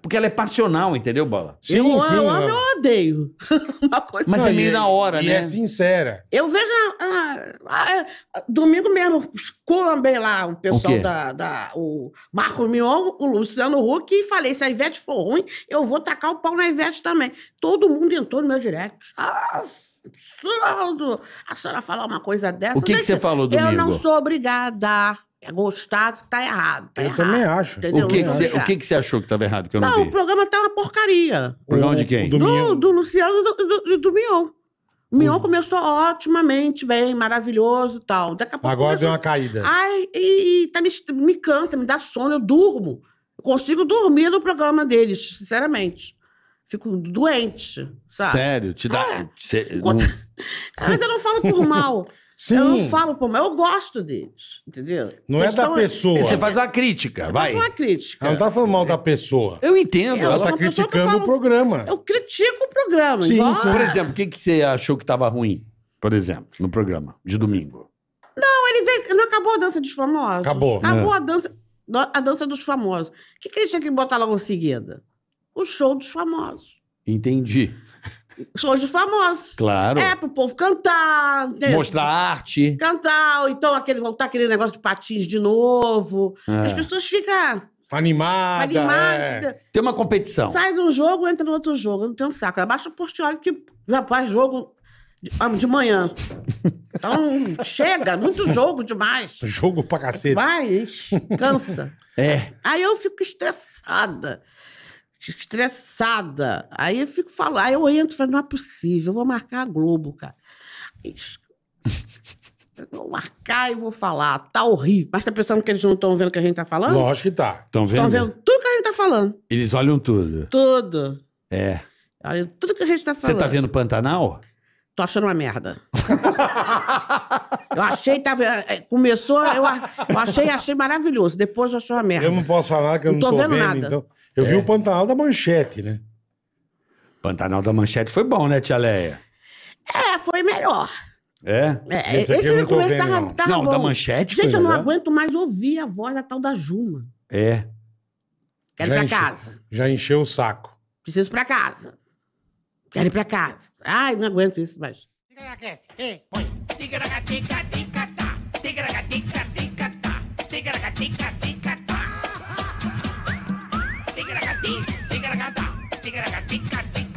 porque ela é passional, entendeu, Bola? Sim, eu, sim. Eu, amo, eu odeio. Uma coisa Mas não, é meio na hora, e né? E é sincera. Eu vejo... É, domingo mesmo, colambei lá o pessoal o da, da... O Marco Mion, o Luciano Huck, e falei, se a Ivete for ruim, eu vou tacar o pau na Ivete também. Todo mundo entrou no meu direct. Ah absurdo a senhora falar uma coisa dessa. O que, Deixa, que você falou domingo? Eu não sou obrigada é gostar, tá errado. Tá eu errado, também acho. Entendeu? O que, que, você, o que, que você achou que estava errado? Que eu não, não vi? o programa tá uma porcaria. O programa de quem? Do, do, do Luciano e do, do, do Mion. O Mion uhum. começou otimamente, bem, maravilhoso e tal. Daqui a pouco. Agora começou... deu uma caída. Ai, e, e tá me, me cansa, me dá sono, eu durmo. Eu consigo dormir no programa deles, sinceramente. Fico doente, sabe? Sério? Te dá. É. Cê... Mas eu não falo por mal. Sim. Eu não falo por mas eu gosto deles, entendeu? Não é Vocês é da estão... pessoa. Você faz uma crítica, eu vai. Faz uma crítica. Ela não tá falando mal da é. pessoa. Eu entendo. Ela, tá ela tá criticando falo... o programa. Eu critico o programa. Sim, sim. Por exemplo, o que, que você achou que estava ruim, por exemplo, no programa de domingo? Não, ele veio... Não acabou a dança dos famosos. Acabou. Né? Acabou a dança... A dança dos famosos. O que, que ele tinha que botar logo em seguida? O show dos famosos. Entendi shows de famosos. Claro. É, pro povo cantar. Mostrar arte. Cantar, ou então aquele, voltar aquele negócio de patins de novo. É. As pessoas ficam... Animada. Animada. É. Tem uma competição. Sai de um jogo, entra no outro jogo. Não tem um saco. Abaixa o Portioli que já faz jogo de, ah, manhã. Então, chega, muito jogo demais. Jogo pra cacete. Mas cansa. É. Aí eu fico estressada estressada. Aí eu fico falando, aí eu entro e falo, não é possível, eu vou marcar a Globo, cara. Eu vou marcar e vou falar, tá horrível. Mas tá pensando que eles não estão vendo o que a gente tá falando? Lógico que tá. Estão vendo? Estão vendo tudo que a gente tá falando. Eles olham tudo. Tudo. É. Olham tudo que a gente tá falando. Você tá vendo Pantanal? Tô achando uma merda. eu achei, tava, é, começou, eu, eu achei, achei maravilhoso. Depois eu achei uma merda. Eu não posso falar que eu não, não tô, tô vendo, vendo nada. Então... Eu é. vi o Pantanal da Manchete, né? Pantanal da Manchete foi bom, né, Tia Leia? É, foi melhor. É? é esse esse no começo tava, tava Não, bom. da Manchete Gente, eu melhor. não aguento mais ouvir a voz da tal da Juma. É. Quero já ir pra enche, casa. Já encheu o saco. Preciso ir pra casa. Quero ir pra casa. Ai, não aguento isso mais. Diga na cast. Ei, põe. Diga na tica, tica, tá. na tica, tigre,